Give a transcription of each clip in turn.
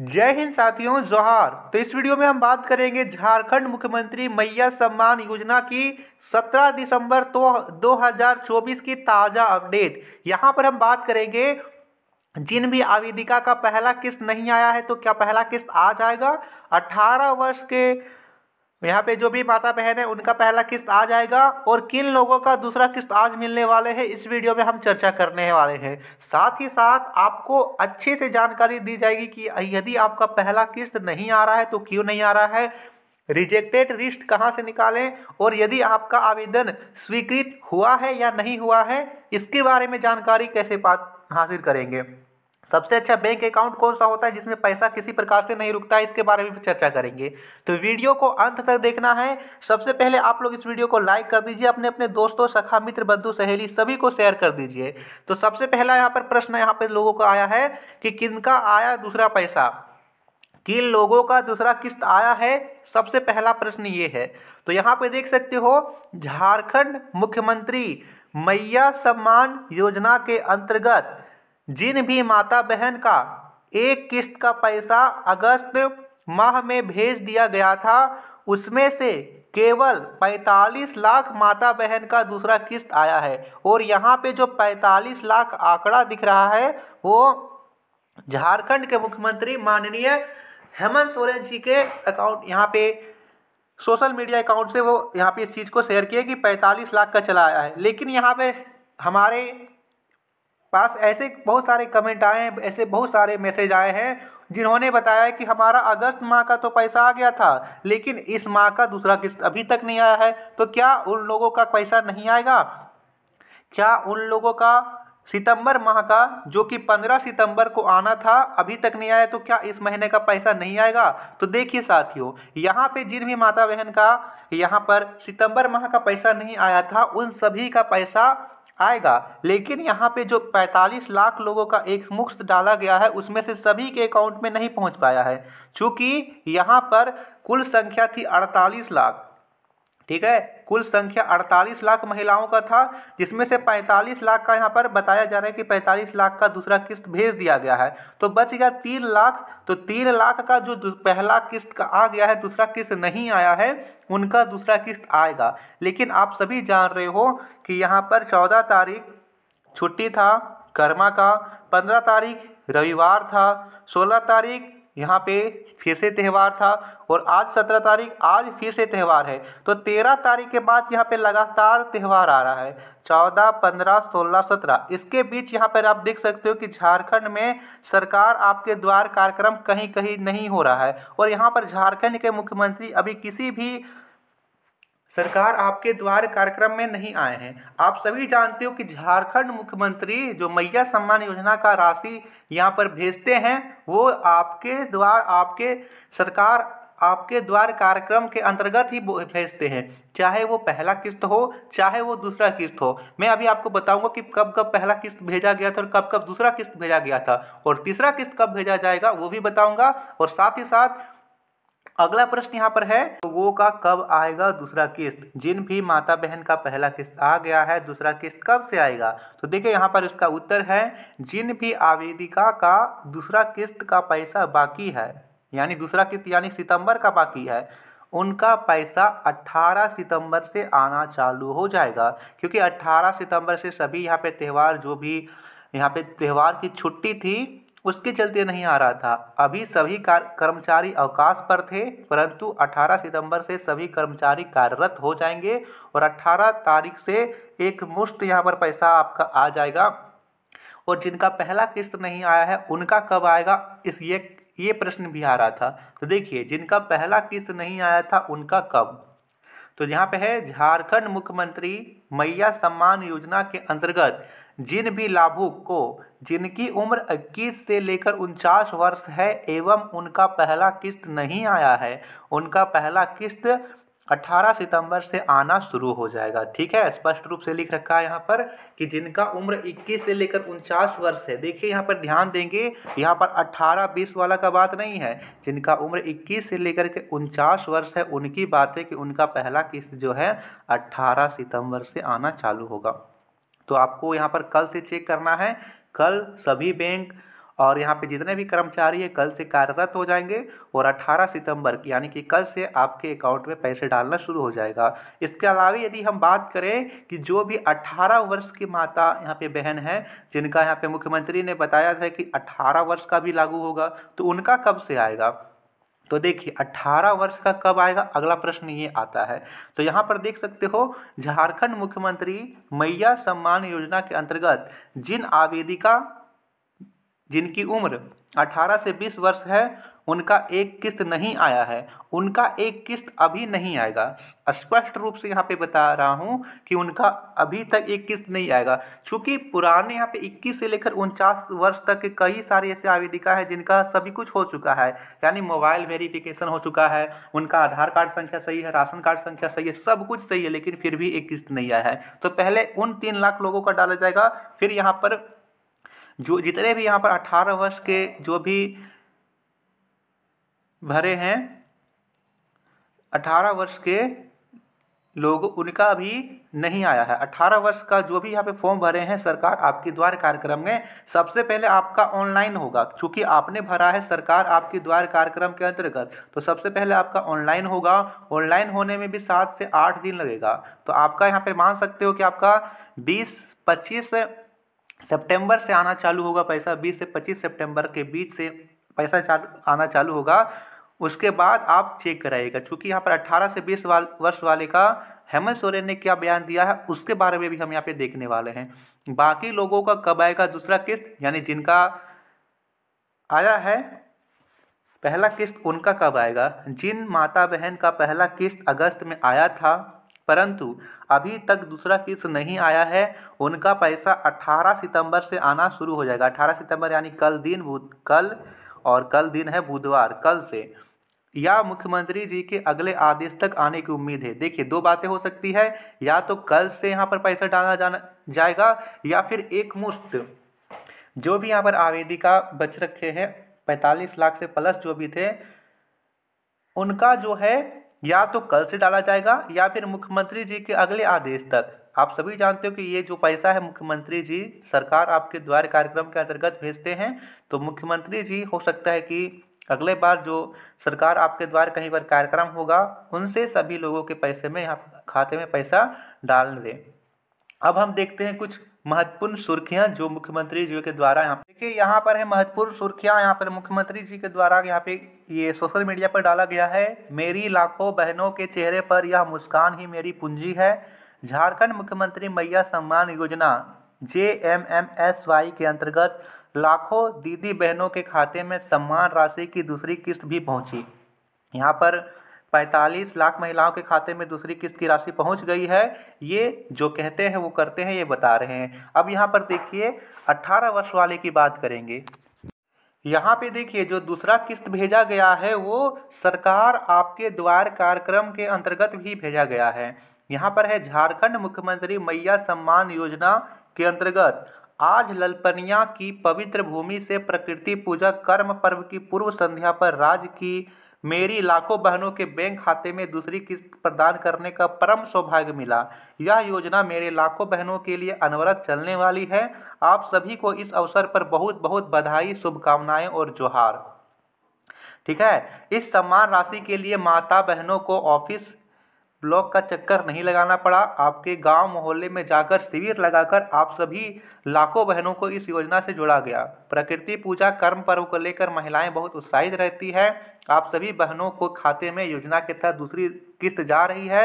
जय हिंद साथियों जोहार तो इस वीडियो में हम बात करेंगे झारखंड मुख्यमंत्री मैया सम्मान योजना की 17 दिसंबर तो 2024 की ताज़ा अपडेट यहां पर हम बात करेंगे जिन भी आवेदिका का पहला किस्त नहीं आया है तो क्या पहला किस्त आ जाएगा 18 वर्ष के यहाँ पे जो भी माता बहन है उनका पहला किस्त आ जाएगा और किन लोगों का दूसरा किस्त आज मिलने वाले हैं इस वीडियो में हम चर्चा करने वाले हैं साथ ही साथ आपको अच्छे से जानकारी दी जाएगी कि यदि आपका पहला किस्त नहीं आ रहा है तो क्यों नहीं आ रहा है रिजेक्टेड रिस्ट कहाँ से निकालें और यदि आपका आवेदन स्वीकृत हुआ है या नहीं हुआ है इसके बारे में जानकारी कैसे हासिल करेंगे सबसे अच्छा बैंक अकाउंट कौन सा होता है जिसमें पैसा किसी प्रकार से नहीं रुकता है इसके बारे में भी चर्चा करेंगे तो वीडियो को अंत तक देखना है सबसे पहले आप लोग इस वीडियो को लाइक कर दीजिए अपने अपने दोस्तों सखा मित्र बंधु सहेली सभी को शेयर कर दीजिए तो सबसे पहला यहाँ पर प्रश्न यहाँ पर लोगों का आया है कि किनका आया दूसरा पैसा किन लोगों का दूसरा किस्त आया है सबसे पहला प्रश्न ये है तो यहाँ पे देख सकते हो झारखंड मुख्यमंत्री मैया सम्मान योजना के अंतर्गत जिन भी माता बहन का एक किस्त का पैसा अगस्त माह में भेज दिया गया था उसमें से केवल 45 लाख माता बहन का दूसरा किस्त आया है और यहाँ पे जो 45 लाख आंकड़ा दिख रहा है वो झारखंड के मुख्यमंत्री माननीय हेमंत सोरेन जी के अकाउंट यहाँ पे सोशल मीडिया अकाउंट से वो यहाँ पे इस चीज़ को शेयर किए कि 45 लाख का चला आया है लेकिन यहाँ पे हमारे पास ऐसे बहुत सारे कमेंट आए हैं ऐसे बहुत सारे मैसेज आए हैं जिन्होंने बताया कि हमारा अगस्त माह का तो पैसा आ गया था लेकिन इस माह का दूसरा किस्त अभी तक नहीं आया है तो क्या उन लोगों का पैसा नहीं आएगा क्या उन लोगों का सितंबर माह का जो कि 15 सितंबर को आना था अभी तक नहीं आया तो क्या इस महीने का पैसा नहीं आएगा तो देखिए साथियों यहाँ पे जिन भी माता बहन का यहाँ पर सितंबर माह का पैसा नहीं आया था उन सभी का पैसा आएगा लेकिन यहाँ पे जो 45 लाख लोगों का एक मुफ्त डाला गया है उसमें से सभी के अकाउंट में नहीं पहुँच पाया है चूँकि यहाँ पर कुल संख्या थी अड़तालीस लाख ठीक है कुल संख्या 48 लाख महिलाओं का था जिसमें से 45 लाख का यहाँ पर बताया जा रहा है कि 45 लाख का दूसरा किस्त भेज दिया गया है तो बच गया तीन लाख तो तीन लाख का जो पहला किस्त का आ गया है दूसरा किस्त नहीं आया है उनका दूसरा किस्त आएगा लेकिन आप सभी जान रहे हो कि यहाँ पर चौदह तारीख छुट्टी था कर्मा का पंद्रह तारीख रविवार था सोलह तारीख यहाँ पे फिर से त्यौहार था और आज सत्रह तारीख आज फिर से त्यौहार है तो तेरह तारीख के बाद यहाँ पे लगातार त्यौहार आ रहा है चौदह पंद्रह सोलह सत्रह इसके बीच यहाँ पर आप देख सकते हो कि झारखंड में सरकार आपके द्वार कार्यक्रम कहीं कहीं नहीं हो रहा है और यहाँ पर झारखंड के मुख्यमंत्री अभी किसी भी सरकार आपके द्वार कार्यक्रम में नहीं आए हैं आप सभी जानते हो कि झारखंड मुख्यमंत्री जो मैया सम्मान योजना का राशि यहाँ पर भेजते हैं वो आपके द्वार आपके सरकार आपके द्वार कार्यक्रम के अंतर्गत ही भेजते हैं चाहे वो पहला किस्त हो चाहे वो दूसरा किस्त हो मैं अभी आपको बताऊंगा कि कब कब पहला किस्त भेजा गया था और कब कब दूसरा किस्त भेजा गया था और तीसरा किस्त कब भेजा जाएगा वो भी बताऊंगा और साथ ही साथ अगला प्रश्न यहाँ पर है वो का कब आएगा दूसरा किस्त जिन भी माता बहन का पहला किस्त आ गया है दूसरा किस्त कब से आएगा तो देखिए यहाँ पर इसका उत्तर है जिन भी आवेदिका का दूसरा किस्त का पैसा बाकी है यानी दूसरा किस्त यानी सितंबर का बाकी है उनका पैसा 18 सितंबर से आना चालू हो जाएगा क्योंकि 18 सितंबर से सभी यहाँ पे त्यौहार जो भी यहाँ पे त्यौहार की छुट्टी थी उसके चलते नहीं आ रहा था अभी सभी कर्मचारी अवकाश पर थे परंतु 18 सितंबर से सभी कर्मचारी कार्यरत हो जाएंगे और 18 तारीख से एक मुश्त यहाँ पर पैसा आपका आ जाएगा और जिनका पहला किस्त नहीं आया है उनका कब आएगा इस ये ये प्रश्न भी आ रहा था तो देखिए जिनका पहला किस्त नहीं आया था उनका कब तो यहाँ पे है झारखंड मुख्यमंत्री मैया सम्मान योजना के अंतर्गत जिन भी लाभुक को जिनकी उम्र 21 से लेकर उनचास वर्ष है एवं उनका पहला किस्त नहीं आया है उनका पहला किस्त 18 सितंबर से आना शुरू हो जाएगा ठीक है स्पष्ट रूप से लिख रखा है यहाँ पर कि जिनका उम्र 21 से लेकर उनचास वर्ष है देखिए यहाँ पर ध्यान देंगे यहाँ पर 18 20 वाला का बात नहीं है जिनका उम्र 21 से लेकर के उनचास वर्ष है उनकी बात है कि उनका पहला किस्त जो है 18 सितंबर से आना चालू होगा तो आपको यहाँ पर कल से चेक करना है कल सभी बैंक और यहाँ पे जितने भी कर्मचारी है कल से कार्यरत हो जाएंगे और 18 सितंबर की यानी कि कल से आपके अकाउंट में पैसे डालना शुरू हो जाएगा इसके अलावा यदि हम बात करें कि जो भी 18 वर्ष की माता यहाँ पे बहन है जिनका यहाँ पे मुख्यमंत्री ने बताया था कि 18 वर्ष का भी लागू होगा तो उनका कब से आएगा तो देखिए अट्ठारह वर्ष का कब आएगा अगला प्रश्न ये आता है तो यहाँ पर देख सकते हो झारखंड मुख्यमंत्री मैया सम्मान योजना के अंतर्गत जिन आवेदिका जिनकी उम्र 18 से 20 वर्ष है उनका एक किस्त नहीं आया है उनका एक किस्त अभी नहीं आएगा स्पष्ट रूप से यहाँ पे बता रहा हूँ कि उनका अभी तक एक किस्त नहीं आएगा क्योंकि पुराने यहाँ पे 21 से लेकर उनचास वर्ष तक के कई सारे ऐसे आवेदिका हैं जिनका सभी कुछ हो चुका है यानी मोबाइल वेरिफिकेशन हो चुका है उनका आधार कार्ड संख्या सही है राशन कार्ड संख्या सही है सब कुछ सही है लेकिन फिर भी एक किस्त नहीं आया है तो पहले उन तीन लाख लोगों का डाला जाएगा फिर यहाँ पर जो जितने भी यहाँ पर अठारह वर्ष के जो भी भरे हैं अठारह वर्ष के लोग उनका भी नहीं आया है अठारह वर्ष का जो भी यहाँ पे फॉर्म भरे हैं सरकार आपके द्वार कार्यक्रम में सबसे पहले आपका ऑनलाइन होगा क्योंकि आपने भरा है सरकार आपके द्वार कार्यक्रम के अंतर्गत तो सबसे पहले आपका ऑनलाइन होगा ऑनलाइन होने में भी सात से आठ दिन लगेगा तो आपका यहाँ पे मान सकते हो कि आपका बीस पच्चीस सितंबर से आना चालू होगा पैसा 20 से 25 सितंबर के बीच से पैसा आना चालू होगा उसके बाद आप चेक कराइएगा चूँकि यहाँ पर 18 से 20 वाल वर्ष वाले का हेमंत सोरेन ने क्या बयान दिया है उसके बारे में भी हम यहाँ पे देखने वाले हैं बाकी लोगों का कब आएगा दूसरा किस्त यानी जिनका आया है पहला किस्त उनका कब आएगा जिन माता बहन का पहला किस्त अगस्त में आया था परंतु अभी तक दूसरा किस्त नहीं आया है उनका पैसा 18 सितंबर से आना शुरू हो जाएगा 18 सितंबर यानी कल दिन बुध कल और कल दिन है बुधवार कल से या मुख्यमंत्री जी के अगले आदेश तक आने की उम्मीद है देखिए दो बातें हो सकती है या तो कल से यहाँ पर पैसा डाला जाना जाएगा या फिर एक मुश्त जो भी यहाँ पर आवेदिका बच रखे हैं पैंतालीस लाख से प्लस जो भी थे उनका जो है या तो कल से डाला जाएगा या फिर मुख्यमंत्री जी के अगले आदेश तक आप सभी जानते हो कि ये जो पैसा है मुख्यमंत्री जी सरकार आपके द्वार कार्यक्रम के अंतर्गत भेजते हैं तो मुख्यमंत्री जी हो सकता है कि अगले बार जो सरकार आपके द्वार कहीं पर कार्यक्रम होगा उनसे सभी लोगों के पैसे में यहाँ खाते में पैसा डाल दें अब हम देखते हैं कुछ महत्वपूर्ण सुर्खियां जो मुख्यमंत्री जी के द्वारा यहाँ देखिए यहाँ पर है महत्वपूर्ण सुर्खियां यहाँ पर मुख्यमंत्री जी के द्वारा यहाँ पे ये सोशल मीडिया पर डाला गया है मेरी लाखों बहनों के चेहरे पर यह मुस्कान ही मेरी पूंजी है झारखंड मुख्यमंत्री मैया सम्मान योजना J M M S Y के अंतर्गत लाखों दीदी बहनों के खाते में सम्मान राशि की दूसरी किस्त भी पहुंची यहाँ पर पैंतालीस लाख महिलाओं के खाते में दूसरी किस्त की राशि पहुंच गई है ये जो कहते हैं वो करते हैं ये बता रहे हैं अब यहाँ पर देखिए 18 वर्ष वाले की बात करेंगे यहाँ पे देखिए जो दूसरा किस्त भेजा गया है वो सरकार आपके द्वार कार्यक्रम के अंतर्गत भी भेजा गया है यहाँ पर है झारखंड मुख्यमंत्री मैया सम्मान योजना के अंतर्गत आज ललपनिया की पवित्र भूमि से प्रकृति पूजा कर्म पर्व की पूर्व संध्या पर राज्य की मेरी लाखों बहनों के बैंक खाते में दूसरी किस्त प्रदान करने का परम सौभाग्य मिला यह योजना मेरे लाखों बहनों के लिए अनवरत चलने वाली है आप सभी को इस अवसर पर बहुत बहुत बधाई शुभकामनाएं और जोहार ठीक है इस सम्मान राशि के लिए माता बहनों को ऑफिस ब्लॉक का चक्कर नहीं लगाना पड़ा आपके गांव मोहल्ले में जाकर शिविर लगाकर आप सभी लाखों बहनों को इस योजना से जोड़ा गया प्रकृति पूजा कर्म पर्व को लेकर महिलाएं बहुत उत्साहित रहती है आप सभी बहनों को खाते में योजना के तहत दूसरी किस्त जा रही है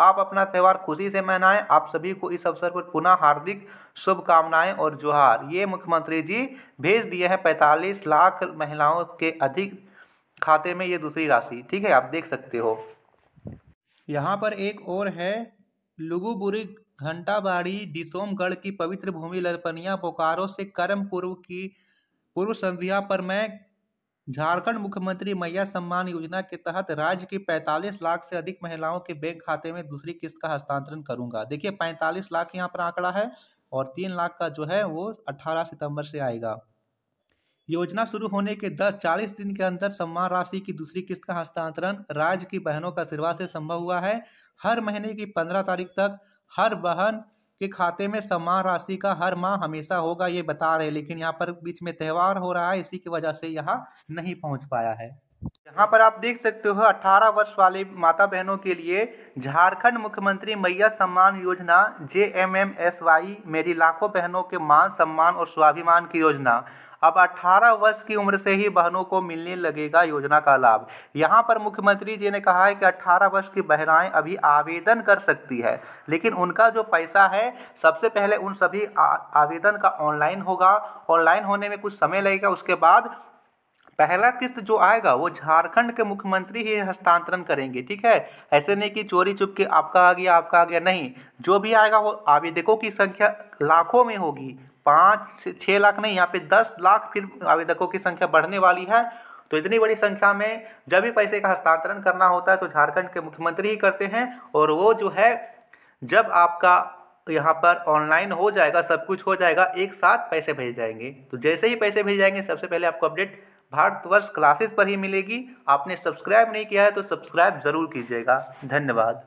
आप अपना त्यौहार खुशी से मनाएं आप सभी को इस अवसर पर पुनः हार्दिक शुभकामनाएं और जोहार ये मुख्यमंत्री जी भेज दिए हैं पैंतालीस लाख महिलाओं के अधिक खाते में ये दूसरी राशि ठीक है आप देख सकते हो यहाँ पर एक और है लुगुबुरी घंटाबाड़ी डिसोमगढ़ की पवित्र भूमि ललपनिया बोकारो से कर्म पूर्व की पूर्व संध्या पर मैं झारखंड मुख्यमंत्री मैया सम्मान योजना के तहत राज्य की 45 लाख से अधिक महिलाओं के बैंक खाते में दूसरी किस्त का हस्तांतरण करूंगा देखिए 45 लाख यहाँ पर आंकड़ा है और तीन लाख का जो है वो 18 सितंबर से आएगा योजना शुरू होने के 10-40 दिन के अंदर सम्मान राशि की दूसरी किस्त का हस्तांतरण राज्य की बहनों का आशीर्वाद से संभव हुआ है हर महीने की 15 तारीख तक हर बहन के खाते में सम्मान राशि का हर माह हमेशा होगा ये बता रहे लेकिन यहाँ पर बीच में त्यौहार हो रहा है इसी की वजह से यहाँ नहीं पहुँच पाया है यहाँ पर आप देख सकते हो 18 वर्ष वाले माता बहनों के लिए झारखंड मुख्यमंत्री मैया सम्मान योजना J M M S Y मेरी लाखों बहनों के मान सम्मान और स्वाभिमान की योजना अब 18 वर्ष की उम्र से ही बहनों को मिलने लगेगा योजना का लाभ यहाँ पर मुख्यमंत्री जी ने कहा है कि 18 वर्ष की बहनाएं अभी आवेदन कर सकती है लेकिन उनका जो पैसा है सबसे पहले उन सभी आवेदन का ऑनलाइन होगा ऑनलाइन होने में कुछ समय लगेगा उसके बाद पहला किस्त जो आएगा वो झारखंड के मुख्यमंत्री ही हस्तांतरण करेंगे ठीक है ऐसे नहीं कि चोरी चुप के आपका आ गया आपका आ गया नहीं जो भी आएगा वो आवेदकों की संख्या लाखों में होगी पाँच छः लाख नहीं यहाँ पे दस लाख फिर आवेदकों की संख्या बढ़ने वाली है तो इतनी बड़ी संख्या में जब भी पैसे का हस्तांतरण करना होता है तो झारखंड के मुख्यमंत्री ही करते हैं और वो जो है जब आपका यहाँ पर ऑनलाइन हो जाएगा सब कुछ हो जाएगा एक साथ पैसे भेज जाएंगे तो जैसे ही पैसे भेज जाएंगे सबसे पहले आपको अपडेट भारतवर्ष क्लासेस पर ही मिलेगी आपने सब्सक्राइब नहीं किया है तो सब्सक्राइब ज़रूर कीजिएगा धन्यवाद